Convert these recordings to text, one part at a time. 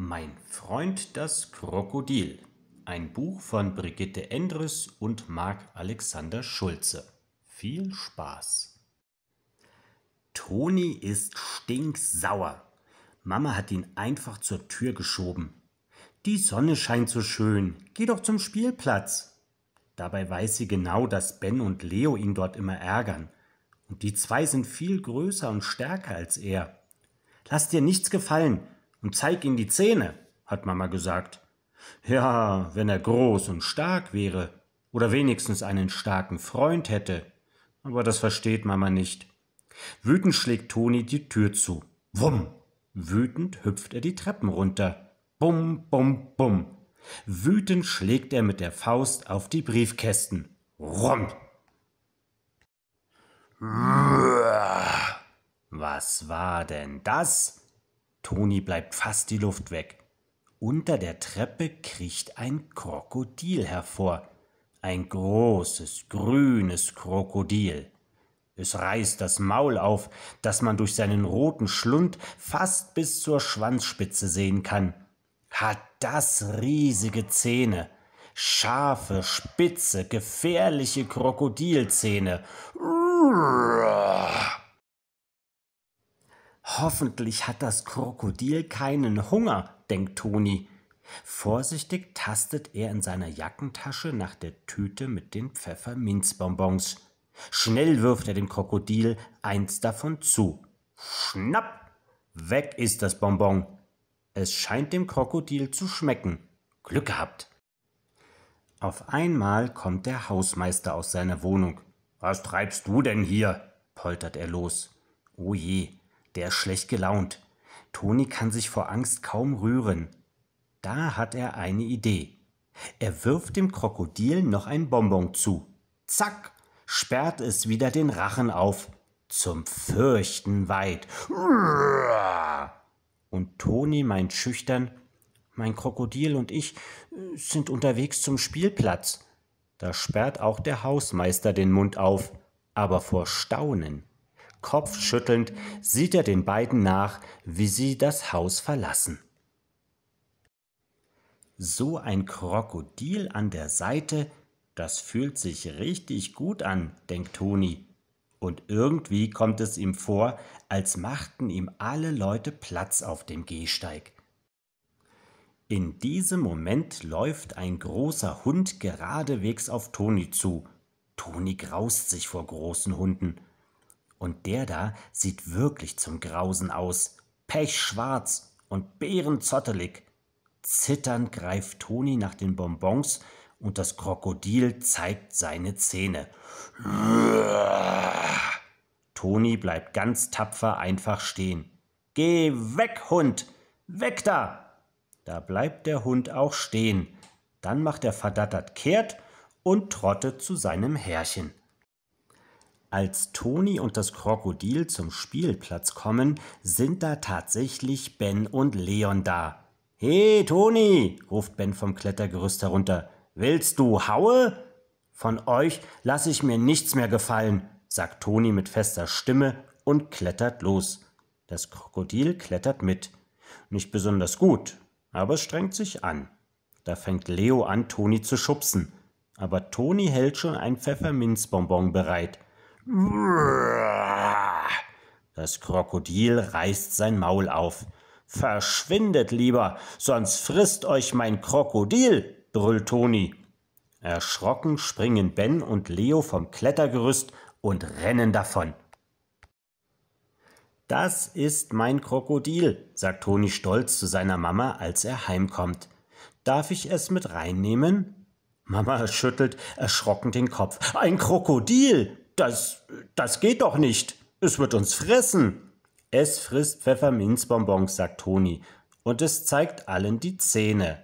Mein Freund das Krokodil. Ein Buch von Brigitte Endres und Marc Alexander Schulze. Viel Spaß. Toni ist stinksauer. Mama hat ihn einfach zur Tür geschoben. Die Sonne scheint so schön. Geh doch zum Spielplatz. Dabei weiß sie genau, dass Ben und Leo ihn dort immer ärgern. Und die zwei sind viel größer und stärker als er. Lass dir nichts gefallen und zeig ihm die Zähne, hat Mama gesagt. Ja, wenn er groß und stark wäre oder wenigstens einen starken Freund hätte. Aber das versteht Mama nicht. Wütend schlägt Toni die Tür zu. Wumm! Wütend hüpft er die Treppen runter. Bum, bum, bum. Wütend schlägt er mit der Faust auf die Briefkästen. Rump! Was war denn das? Toni bleibt fast die Luft weg. Unter der Treppe kriecht ein Krokodil hervor. Ein großes, grünes Krokodil. Es reißt das Maul auf, das man durch seinen roten Schlund fast bis zur Schwanzspitze sehen kann. Hat das riesige Zähne. Scharfe, spitze, gefährliche Krokodilzähne. Uah. Hoffentlich hat das Krokodil keinen Hunger, denkt Toni. Vorsichtig tastet er in seiner Jackentasche nach der Tüte mit den Pfefferminzbonbons. Schnell wirft er dem Krokodil eins davon zu. Schnapp! Weg ist das Bonbon. Es scheint dem Krokodil zu schmecken. Glück gehabt. Auf einmal kommt der Hausmeister aus seiner Wohnung. Was treibst du denn hier? poltert er los. Oh je, der ist schlecht gelaunt. Toni kann sich vor Angst kaum rühren. Da hat er eine Idee. Er wirft dem Krokodil noch ein Bonbon zu. Zack, sperrt es wieder den Rachen auf. Zum Fürchten weit. Und Toni meint schüchtern, mein Krokodil und ich äh, sind unterwegs zum Spielplatz. Da sperrt auch der Hausmeister den Mund auf, aber vor Staunen Kopfschüttelnd sieht er den beiden nach, wie sie das Haus verlassen. So ein Krokodil an der Seite, das fühlt sich richtig gut an, denkt Toni. Und irgendwie kommt es ihm vor, als machten ihm alle Leute Platz auf dem Gehsteig. In diesem Moment läuft ein großer Hund geradewegs auf Toni zu. Toni graust sich vor großen Hunden. Und der da sieht wirklich zum Grausen aus. Pechschwarz und bärenzottelig. Zitternd greift Toni nach den Bonbons und das Krokodil zeigt seine Zähne. Toni bleibt ganz tapfer einfach stehen. Geh weg, Hund! Weg da! Da bleibt der Hund auch stehen. Dann macht er verdattert kehrt und trottet zu seinem Herrchen. Als Toni und das Krokodil zum Spielplatz kommen, sind da tatsächlich Ben und Leon da. Hey, Toni, ruft Ben vom Klettergerüst herunter. Willst du Haue? Von euch lasse ich mir nichts mehr gefallen, sagt Toni mit fester Stimme und klettert los. Das Krokodil klettert mit. Nicht besonders gut, aber es strengt sich an. Da fängt Leo an, Toni zu schubsen. Aber Toni hält schon ein Pfefferminzbonbon bereit. Das Krokodil reißt sein Maul auf. Verschwindet lieber, sonst frisst euch mein Krokodil, brüllt Toni. Erschrocken springen Ben und Leo vom Klettergerüst und rennen davon. Das ist mein Krokodil, sagt Toni stolz zu seiner Mama, als er heimkommt. Darf ich es mit reinnehmen? Mama schüttelt erschrocken den Kopf. Ein Krokodil! Das, das geht doch nicht. Es wird uns fressen. Es frisst Pfefferminzbonbons, sagt Toni, und es zeigt allen die Zähne.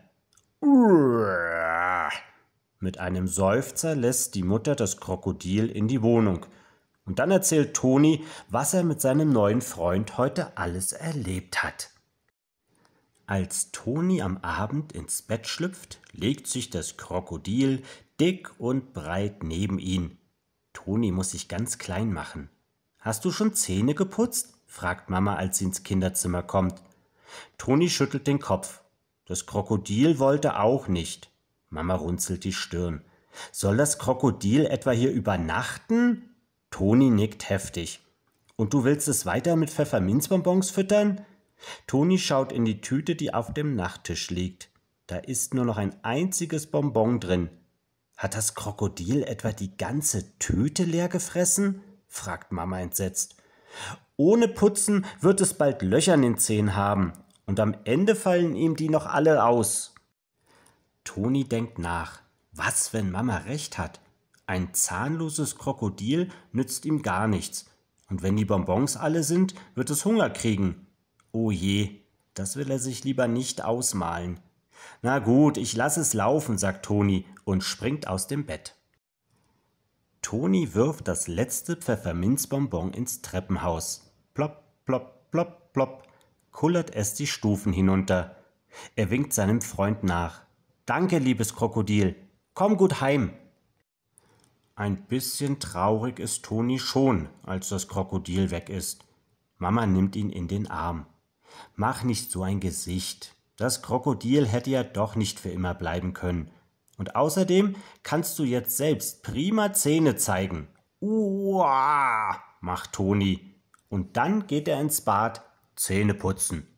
Mit einem Seufzer lässt die Mutter das Krokodil in die Wohnung. Und dann erzählt Toni, was er mit seinem neuen Freund heute alles erlebt hat. Als Toni am Abend ins Bett schlüpft, legt sich das Krokodil dick und breit neben ihn Toni muss sich ganz klein machen. Hast du schon Zähne geputzt? fragt Mama, als sie ins Kinderzimmer kommt. Toni schüttelt den Kopf. Das Krokodil wollte auch nicht. Mama runzelt die Stirn. Soll das Krokodil etwa hier übernachten? Toni nickt heftig. Und du willst es weiter mit Pfefferminzbonbons füttern? Toni schaut in die Tüte, die auf dem Nachttisch liegt. Da ist nur noch ein einziges Bonbon drin. Hat das Krokodil etwa die ganze Tüte leer gefressen? fragt Mama entsetzt. Ohne Putzen wird es bald Löcher in den Zehen haben, und am Ende fallen ihm die noch alle aus. Toni denkt nach. Was, wenn Mama recht hat? Ein zahnloses Krokodil nützt ihm gar nichts. Und wenn die Bonbons alle sind, wird es Hunger kriegen. Oh je, das will er sich lieber nicht ausmalen. Na gut, ich lass es laufen, sagt Toni und springt aus dem Bett. Toni wirft das letzte Pfefferminzbonbon ins Treppenhaus. Plopp, plopp, plopp, plopp, kullert es die Stufen hinunter. Er winkt seinem Freund nach. Danke, liebes Krokodil, komm gut heim. Ein bisschen traurig ist Toni schon, als das Krokodil weg ist. Mama nimmt ihn in den Arm. Mach nicht so ein Gesicht. Das Krokodil hätte ja doch nicht für immer bleiben können. Und außerdem kannst du jetzt selbst prima Zähne zeigen. Uah, macht Toni. Und dann geht er ins Bad, Zähne putzen.